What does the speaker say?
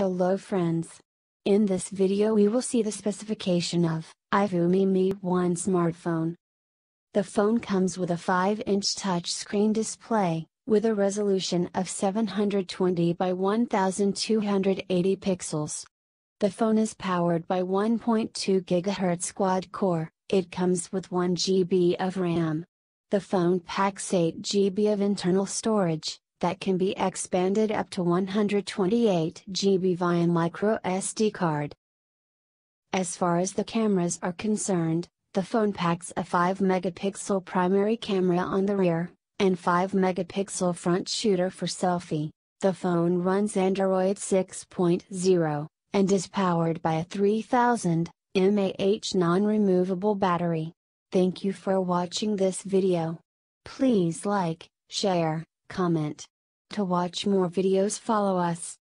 Hello friends! In this video we will see the specification of iFumi Mi 1 smartphone. The phone comes with a 5-inch touchscreen display, with a resolution of 720 by 1280 pixels. The phone is powered by 1.2 GHz quad-core, it comes with 1 GB of RAM. The phone packs 8 GB of internal storage, that can be expanded up to 128 GB via micro SD card. As far as the cameras are concerned, the phone packs a 5 megapixel primary camera on the rear, and 5 megapixel front shooter for selfie. The phone runs Android 6.0, and is powered by a 3000 mAh non-removable battery. Thank you for watching this video. Please like, share, Comment. To watch more videos follow us.